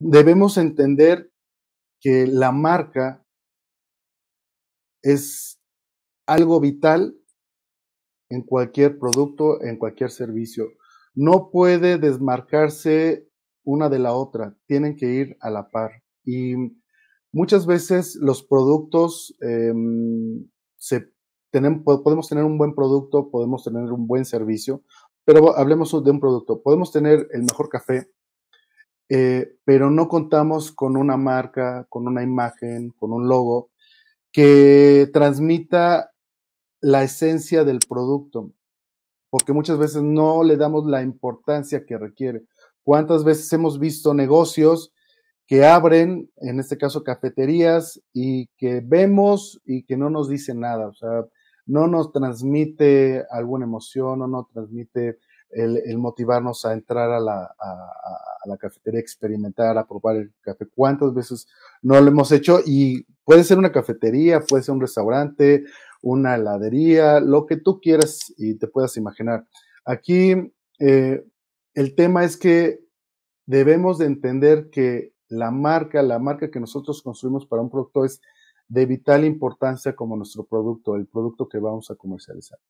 debemos entender que la marca es algo vital en cualquier producto, en cualquier servicio. No puede desmarcarse una de la otra, tienen que ir a la par. Y muchas veces los productos, em, podemos tener un buen producto, podemos tener un buen servicio, pero hablemos de un producto. Podemos tener el mejor café, eh, pero no contamos con una marca, con una imagen, con un logo que transmita la esencia del producto, porque muchas veces no le damos la importancia que requiere. ¿Cuántas veces hemos visto negocios que abren, en este caso cafeterías, y que vemos y que no nos dice nada? O sea, no nos transmite alguna emoción, no nos transmite el, motivarnos a entrar a la, cafetería, experimentar, a probar el café. ¿Cuántas veces no lo hemos hecho? Y puede ser una cafetería, puede ser un restaurante, una heladería, lo que tú quieras y te puedas imaginar. Aquí eh, el tema es que debemos de entender que la marca, la marca que nosotros construimos para un producto es de vital importancia como nuestro producto, el producto que vamos a comercializar.